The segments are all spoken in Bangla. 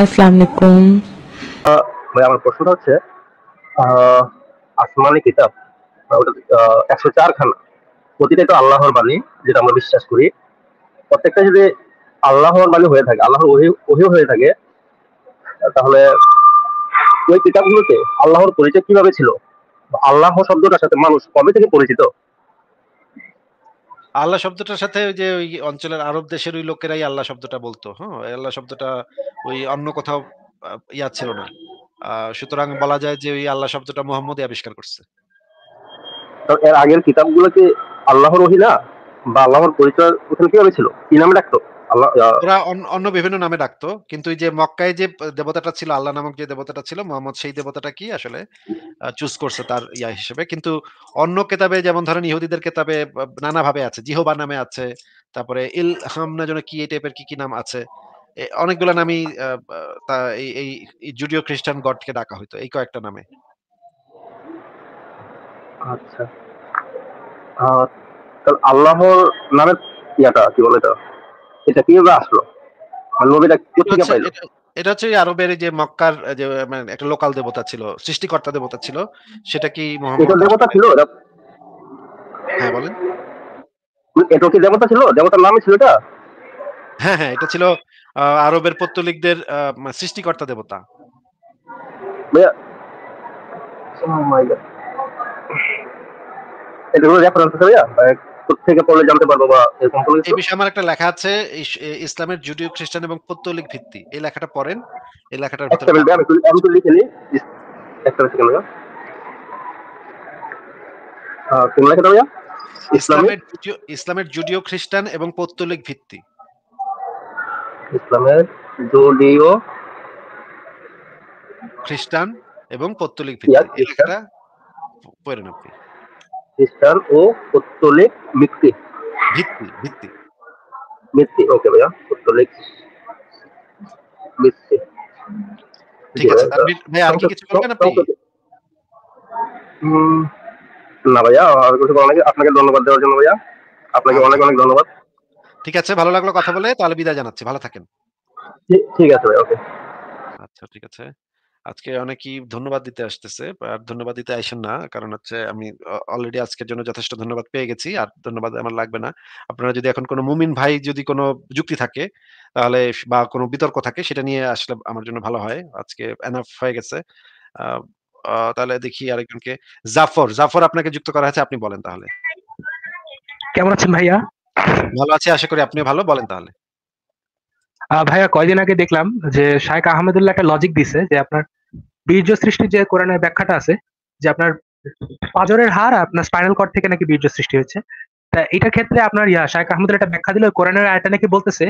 আসসালামু আলাইকুম ভাই আমার প্রশ্নটা হচ্ছে আসমানি কিতাব ওটা একশো প্রতিটা তো আল্লাহর বাণী যেটা আমরা বিশ্বাস করি প্রত্যেকটা যদি আল্লাহর বাণী হয়ে থাকে আল্লাহর ওহি হয়ে থাকে তাহলে ওই কিতাবগুলোতে আল্লাহর পরিচয় কিভাবে ছিল আল্লাহ শব্দটার সাথে মানুষ কবে থেকে পরিচিত আল্লাহ শব্দটার সাথে যে ওই অঞ্চলের আরব দেশের ওই লোকেরাই আল্লাহ শব্দটা বলতো হ্যাঁ আল্লাহ শব্দটা ওই অন্য কোথাও ইয়া ছিল না সুতরাং বলা যায় যে ওই আল্লাহ শব্দটা মোহাম্মদ আবিষ্কার করছে এর আগের কিতাবগুলোকে আল্লাহর ওহি না বা আল্লাহর পরিচয় ওখানে কিভাবে ছিল কি নামে ডাকতো ওরা অন্য বিভিন্ন নামে ডাকতো কিন্তু এই যে মক্কায় যে দেবতাটা ছিল আল্লাহ নামক যে দেবতাটা ছিল মোহাম্মদ সেই দেবতাটা কি আসলে চুজ করছে তার ইয়া হিসেবে কিন্তু অন্য কেতাবে যেমন ধরেন ইহুদিদের কেতাবে নানাভাবে আছে জিহবা নামে আছে তারপরে ইল হাম না কি এই টাইপের কি কি নাম আছে অনেকগুলো নামই এই জুডিও খ্রিস্টান গডকে ডাকা হইতো এই কয়েকটা নামে আচ্ছা আল্লাহর নামে ইয়াটা কি বলে এটা এটা কিভাবে আসলো আর নবীটা কোথেকে পাইলো এটা হচ্ছে আরবের যে মক্কার যে মানে একটা লোকাল দেবতা ছিল সৃষ্টিকর্তা দেবতা ছিল সেটা কি মোহাম্মদ দেবতা ছিল হ্যাঁ বলেন মানে এটা কি দেবতা ছিল দেবতার নামই ছিল এটা হ্যাঁ হ্যাঁ এটা ছিল আরবের পত্তলিকদের মানে সৃষ্টিকর্তা দেবতা ভাইয়া এটা কোনো রেফারেন্স আছে ভাইয়া থেকে পড়লে জানতে পারবো বা এরকম কোনো এই বিষয়ে আমার একটা লেখা আছে ইসলামের জুডিও খ্রিস্টান এবং পত্তলিক ভিত্তি এই লেখাটা পড়েন এই লেখাটার ভিতরে আমি তো একটা সেকেন্ড কোন লেখাটা ভাইয়া ইসলামের ইসলামের জুডিও খ্রিস্টান এবং পত্তলিক ভিত্তি ইসলামের জুডিও খ্রিস্টান এবং পত্তলিক ভিত্তি এই লেখাটা পড়েন আপনি খ্রিস্টান ও পত্তলিক মিক্তি ভিত্তি ভিত্তি মিত্তি ওকে ভাইয়া পত্তলিক মিত্তি না ভাইয়া আর কিছু বলার আগে আপনাকে ধন্যবাদ দেওয়ার জন্য ভাইয়া আপনাকে অনেক অনেক ধন্যবাদ ঠিক আছে ভালো লাগলো কথা বলে তাহলে বিদায় জানাচ্ছি ভালো থাকেন ঠিক আছে ভাই ওকে আচ্ছা ঠিক আছে আজকে অনেকেই ধন্যবাদ দিতে আসতেছে আর ধন্যবাদ দিতে আসেন না কারণ হচ্ছে আমি অলরেডি আজকের জন্য যথেষ্ট ধন্যবাদ পেয়ে গেছি আর ধন্যবাদ আমার লাগবে না আপনারা যদি এখন কোনো মুমিন ভাই যদি কোনো যুক্তি থাকে তাহলে বা কোনো বিতর্ক থাকে সেটা নিয়ে আসলে আমার জন্য ভালো হয় আজকে এনাফ হয়ে গেছে তাহলে দেখি আরেকজনকে জাফর জাফর আপনাকে যুক্ত করা হয়েছে আপনি বলেন তাহলে কেমন আছেন ভাইয়া ভালো আছে আশা করি আপনি ভালো বলেন তাহলে ভাইয়া কয়দিন আগে দেখলাম যে শায়েক আহমেদুল্লাহ একটা লজিক দিছে যে আপনার বীর্য সৃষ্টির যে কোরআনের ব্যাখ্যাটা আছে যে আপনার পাজরের হার আপনার স্পাইনাল কর্ড থেকে নাকি বীর্য সৃষ্টি হয়েছে তা এটার ক্ষেত্রে আপনার ইয়া শাহেখ আহমদের একটা ব্যাখ্যা দিল কোরআনের আয়টা নাকি বলতেছে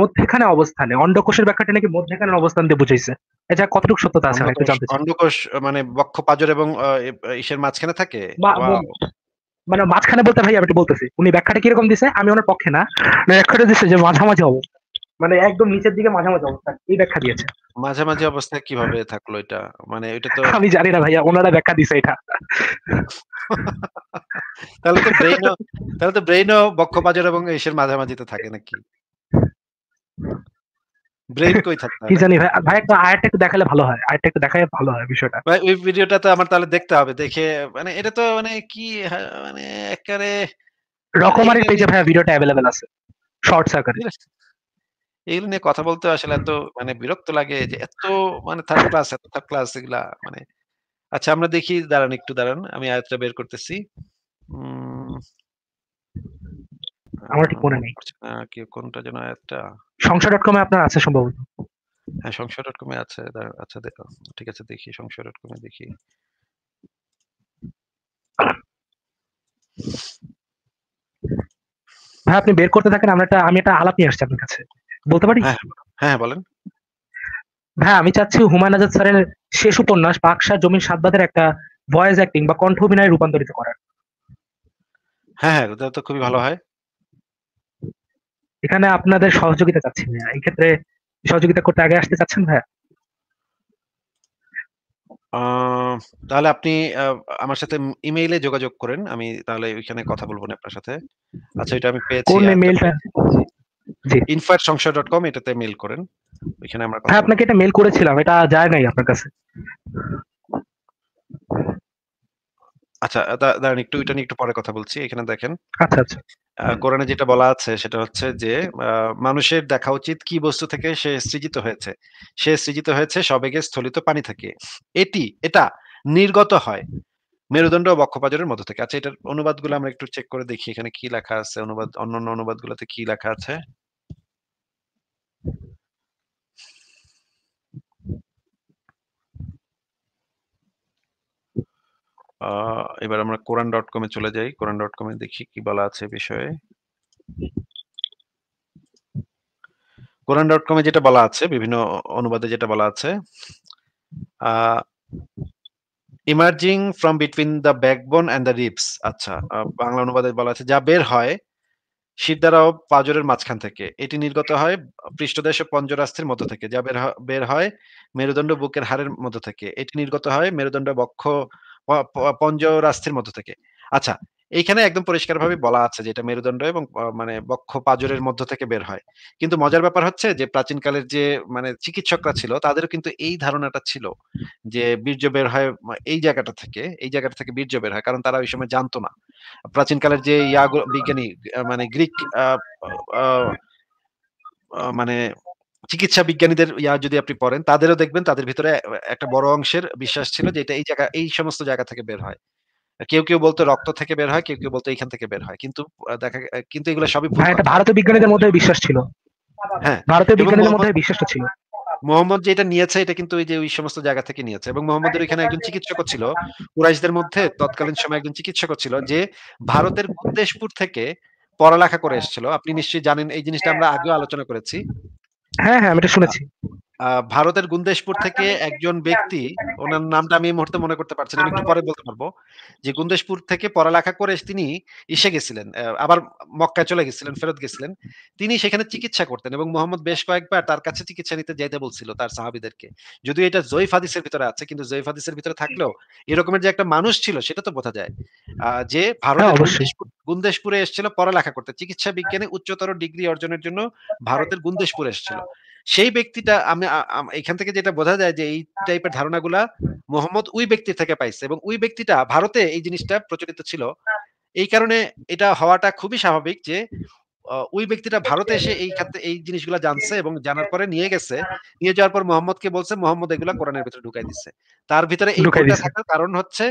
মধ্যখানে অবস্থানে অন্ডকোষের ব্যাখ্যাটা নাকি মধ্যখানে অবস্থান দিয়ে বুঝাইছে এটা কতটুকু সত্যতা আছে একটু জানতে অন্ডকোষ মানে বক্ষ পাজর এবং ইসের মাঝখানে থাকে মানে মাঝখানে বলতে ভাই আমি বলতেছি উনি ব্যাখ্যাটা কিরকম দিছে আমি ওনার পক্ষে না মানে ব্যাখ্যাটা দিছে যে মাঝামাঝি অবস্থা মানে একদম নিচের দিকে মাঝামাঝি অবস্থা এই ব্যাখ্যা দিয়েছে মাঝামাঝি অবস্থা কিভাবে থাকলো এটা মানে এটা তো আমি জানি না ভাইয়া ওনারা ব্যাখ্যা দিছে এটা তাহলে তো ব্রেইন তাহলে তো ব্রেইনও বক্ষবাজার এবং এশের মাঝামাঝিতে থাকে নাকি ব্রেইন কই থাকে কি জানি ভাই ভাই একটা আর্ট দেখালে ভালো হয় আর্ট দেখালে ভালো হয় বিষয়টা ভাই ওই ভিডিওটা তো আমার তাহলে দেখতে হবে দেখে মানে এটা তো মানে কি হ্যাঁ, মানে একেবারে রকমারি পেজে ভাই ভিডিওটা अवेलेबल আছে শর্টস আকারে এগুলো নিয়ে কথা বলতে আসলে এত মানে বিরক্ত লাগে যে এত মানে থার্ড ক্লাস এত থার্ড ক্লাস এগুলা মানে আচ্ছা আমরা দেখি দাঁড়ান একটু দাঁড়ান আমি আয়াতটা বের করতেছি আমার ঠিক মনে নেই কোনটা যেন আয়াতটা সংশয় ডট কমে আপনার আছে সম্ভবত হ্যাঁ সংসার ডট কমে আছে আচ্ছা ঠিক আছে দেখি সংশয় ডট কমে দেখি ভাই আপনি বের করতে থাকেন আমরা একটা আমি একটা আলাপ নিয়ে আসছি আপনার কাছে বলতে পারি হ্যাঁ, হ্যাঁ, হ্যাঁ বলেন হ্যাঁ আমি চাচ্ছি হুমায়ুন আজাদ স্যারের শেষ উপন্যাস পাকশা জমির সাতবাদের একটা ভয়েস অ্যাক্টিং বা কণ্ঠ অভিনয়ে রূপান্তরিত করার হ্যাঁ হ্যাঁ এটা তো খুবই ভালো হয় এখানে আপনাদের সহযোগিতা চাচ্ছি ভাইয়া এই ক্ষেত্রে সহযোগিতা করতে আগে আসতে চাচ্ছেন ভাইয়া তাহলে আপনি আমার সাথে ইমেইলে যোগাযোগ করেন আমি তাহলে ওইখানে কথা বলবো না আপনার সাথে আচ্ছা এটা আমি পেয়েছি কোন ইমেইলটা info@সংশয়.com এটাতে মেল করেন ওইখানে আমরা হ্যাঁ আপনাকে এটা মেল করেছিলাম এটা যায় নাই আপনার কাছে আচ্ছা দাঁড়ান একটু এটা নিয়ে একটু পরে কথা বলছি এখানে দেখেন আচ্ছা আচ্ছা কোরআনে যেটা বলা আছে সেটা হচ্ছে যে মানুষের দেখা উচিত কি বস্তু থেকে সে সৃজিত হয়েছে সে সৃজিত হয়েছে সবেগে স্থলিত পানি থেকে এটি এটা নির্গত হয় মেরুদণ্ড বক্ষপাজরের মধ্য থেকে আচ্ছা এটার অনুবাদগুলো আমরা একটু চেক করে দেখি এখানে কি লেখা আছে অনুবাদ অন্যান্য অনুবাদগুলোতে কি লেখা আছে এবার আমরা কোরআন ডট কমে চলে যাই কোরআন ডট কমে দেখি কি বলা আছে বিষয়ে কোরআন ডট কমে যেটা বলা আছে বিভিন্ন অনুবাদে যেটা বলা আছে emerging from between the backbone and the ribs আচ্ছা বাংলা অনুবাদে বলা আছে যা বের হয় শির দ্বারা পাজরের মাঝখান থেকে এটি নির্গত হয় পৃষ্ঠদেশে পঞ্জরাস্থির মধ্য থেকে যা বের বের হয় মেরুদণ্ড বুকের হাড়ের মধ্য থেকে এটি নির্গত হয় মেরুদণ্ড বক্ষ পঞ্জরাস্থির মধ্য থেকে আচ্ছা এইখানে একদম পরিষ্কারভাবে বলা আছে যে এটা মেরুদণ্ড এবং মানে বক্ষ পাজরের মধ্য থেকে বের হয় কিন্তু মজার ব্যাপার হচ্ছে যে প্রাচীনকালের যে মানে চিকিৎসকরা ছিল তাদেরও কিন্তু এই ধারণাটা ছিল যে বীর্য বের হয় এই জায়গাটা থেকে এই জায়গাটা থেকে বীর্য বের হয় কারণ তারা ওই সময় জানতো না প্রাচীনকালের যে ইয়া বিজ্ঞানী মানে গ্রিক মানে চিকিৎসা বিজ্ঞানীদের ইয়া যদি আপনি পড়েন তাদেরও দেখবেন তাদের ভিতরে একটা বড় অংশের বিশ্বাস ছিল যে এটা এই জায়গা এই সমস্ত জায়গা থেকে বের হয় কেউ কেউ বলতো রক্ত থেকে বের হয় কেউ কেউ বলতো এখান থেকে বের হয় কিন্তু দেখা কিন্তু এগুলো সবই হ্যাঁ, এটা ভারতীয় বিজ্ঞানীদের মধ্যে বিশ্বাস ছিল হ্যাঁ ভারতীয় বিজ্ঞানীদের মধ্যে বিশ্বাসটা ছিল মোহাম্মদ যেটা নিয়েছে এটা কিন্তু ওই যে ওই সমস্ত জায়গা থেকে নিয়েছে এবং মোহাম্মদের ওইখানে একজন চিকিৎসক ছিল কুরাইশদের মধ্যে তৎকালীন সময় একজন চিকিৎসক ছিল যে ভারতের হ্যাঁ। দেশপুর থেকে পড়ালেখা করে এসেছিল আপনি নিশ্চয়ই জানেন এই জিনিসটা আমরা আগেও আলোচনা করেছি হ্যাঁ হ্যাঁ, আমি এটা শুনেছি। ভারতের গুন্দেশপুর থেকে একজন ব্যক্তি ওনার নামটা আমি এই মুহূর্তে মনে করতে পারছি না একটু পরে বলতে পারবো যে গুন্দেশপুর থেকে পড়ালেখা করে তিনি এসে গেছিলেন আবার মক্কায় চলে গেছিলেন ফেরত গেছিলেন তিনি সেখানে চিকিৎসা করতেন এবং মোহাম্মদ বেশ কয়েকবার তার কাছে চিকিৎসা নিতে যাইতে বলছিল তার সাহাবিদেরকে যদিও এটা জৈফ হাদিসের ভিতরে আছে কিন্তু জৈফ হাদিসের ভিতরে থাকলেও এরকমের যে একটা মানুষ ছিল সেটা তো বোঝা যায় যে ভারতের হ্যাঁ, গুন্দেশপুরে এসেছিল পড়ালেখা করতে চিকিৎসা বিজ্ঞানে উচ্চতর ডিগ্রি অর্জনের জন্য আচ্ছা, ভারতের আচ্ছা। গুন্দেশপুরে এসেছিল সেই ব্যক্তিটা আমি এখান থেকে যেটা বোঝা যায় যে এই টাইপের আচ্ছা। ধারণাগুলা মোহাম্মদ ওই ব্যক্তি থেকে পাইছে এবং ওই ব্যক্তিটা ভারতে এই জিনিসটা প্রচলিত ছিল আচ্ছা। এই কারণে এটা হওয়াটা খুবই স্বাভাবিক যে ওই ব্যক্তিটা ভারতে এসে এই খাতে এই জিনিসগুলো জানছে এবং জানার পরে নিয়ে গেছে আচ্ছা। নিয়ে যাওয়ার পর মোহাম্মদকে বলছে মোহাম্মদ এগুলা কোরআনের ভিতরে ঢুকাই দিচ্ছে তার ভিতরে এই ভুলটা থাকার কারণ হচ্ছে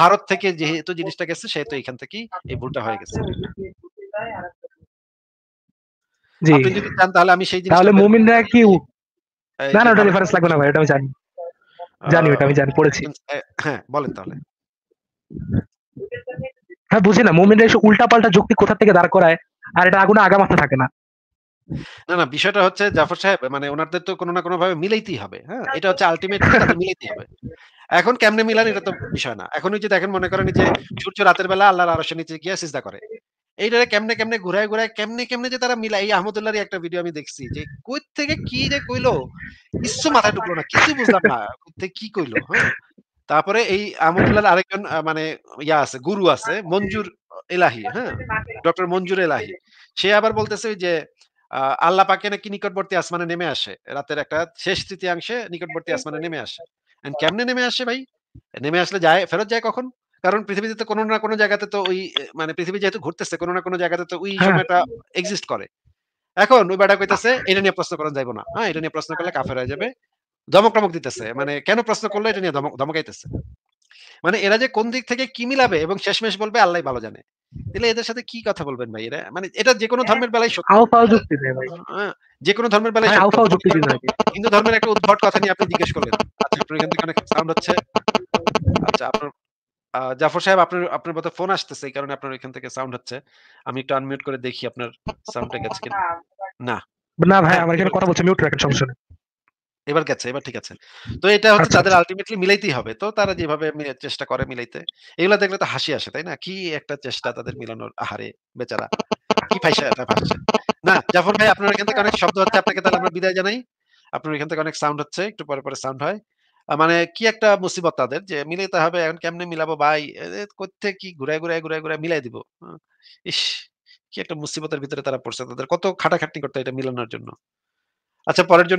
ভারত থেকে যেহেতু জিনিসটা গেছে সেহেতু এখান থেকেই এই ভুলটা হয়ে গেছে আপনি যদি চান তাহলে আমি সেই কি না না ওটা রেফারেন্স লাগবে না ভাই ওটা আমি জানি জানি ওটা আমি জানি পড়েছি হ্যাঁ বলেন তাহলে হ্যাঁ বুঝি না উল্টা পাল্টা যুক্তি কোথা থেকে দাঁড় করায় আর এটা আগুনে আগা মাথা থাকে না না না বিষয়টা হচ্ছে জাফর সাহেব মানে ওনাদের তো কোনো না কোনো ভাবে মিলাইতেই হবে হ্যাঁ এটা হচ্ছে আলটিমেট মিলাইতেই হবে এখন কেমনে মিলান এটা তো বিষয় না এখন ওই যে দেখেন মনে করেন যে সূর্য রাতের বেলা আল্লাহর আরশের নিচে গিয়ে সিজদা করে এইটারে কেমনে কেমনে ঘুরায় ঘুরায় কেমনে কেমনে যে তারা এই আহমদুল্লাহর একটা ভিডিও আমি দেখছি যে কই থেকে কি যে কইলো কিছু মাথায় ঢুকলো না কিছু বুঝলাম না কি কইলো হ্যাঁ? তারপরে এই আহমদুল্লাহ আরেকজন মানে ইয়া আছে গুরু আছে মঞ্জুর এলাহি হ্যাঁ ডক্টর মঞ্জুর এলাহি সে আবার বলতেছে যে আল্লাহ পাকে নাকি নিকটবর্তী আসমানে নেমে আসে রাতের একটা শেষ তৃতীয়াংশে নিকটবর্তী আসমানে নেমে আসে কেমনে নেমে আসে ভাই নেমে আসলে যায় ফেরত যায় কখন কারণ পৃথিবীতে তো কোনো না কোনো জায়গাতে তো ওই মানে পৃথিবী যেহেতু ঘুরতেছে কোনো না কোনো জায়গাতে তো ওই হ্যাঁ। সময়টা এক্সিস্ট করে এখন ওই বেটা কইতাছে এটা নিয়ে প্রশ্ন করা যাইব না হ্যাঁ এটা নিয়ে প্রশ্ন করলে কাফের হয়ে যাবে ধমক টমক দিতেছে মানে কেন প্রশ্ন করলে এটা নিয়ে ধমকাইতেছে মানে এরা যে কোন দিক থেকে কি মিলাবে এবং শেষমেশ বলবে আল্লাহ ভালো জানে তাহলে এদের সাথে কি কথা বলবেন ভাই এরা মানে এটা যে কোনো ধর্মের বেলায় সত্য যে কোনো ধর্মের বেলায় হ্যাঁ, হিন্দু ধর্মের একটা উদ্ভট কথা নিয়ে আপনি জিজ্ঞেস করলেন আচ্ছা আপনার এখান থেকে অনেক সাউন্ড হচ্ছে আচ্ছা আপনার জাফর সাহেব আপনার আপনার মতো ফোন আসতেছে এই কারণে আপনার এখান থেকে সাউন্ড হচ্ছে আমি একটু আনমিউট করে দেখি আপনার সাউন্ডটা গেছে কিনা না না ভাই হ্যাঁ, আমার এখানে কথা বলছে মিউট রাখেন সমস্যা নেই এবার গেছে এবার ঠিক আছে তো এটা হচ্ছে আচ্ছা, তাদের আলটিমেটলি আচ্ছা। মিলাইতেই হবে তো তারা যেভাবে চেষ্টা করে মিলাইতে এগুলো দেখলে তো হাসি আসে তাই না কি একটা চেষ্টা তাদের মিলানোর আহারে বেচারা কি ফাইসা এটা ফাঁসছে না জাফর ভাই আপনার এখান থেকে অনেক শব্দ হচ্ছে আপনাকে তাহলে আমরা বিদায় জানাই আপনার এখান থেকে অনেক সাউন্ড হচ্ছে একটু পরে পরে সাউন্ড হয় মানে কি একটা মুসিবত তাদের যে মিলাইতে হবে এখন কেমনে মিলাবো ভাই করতে কি ঘুরায় ঘুরায় ঘুরায় ঘুরায় মিলাই দিব ইস কি একটা মুসিবতের ভিতরে তারা পড়ছে তাদের কত খাটাখাটনি করতে এটা মিলানোর জন্য আচ্ছা পরের জন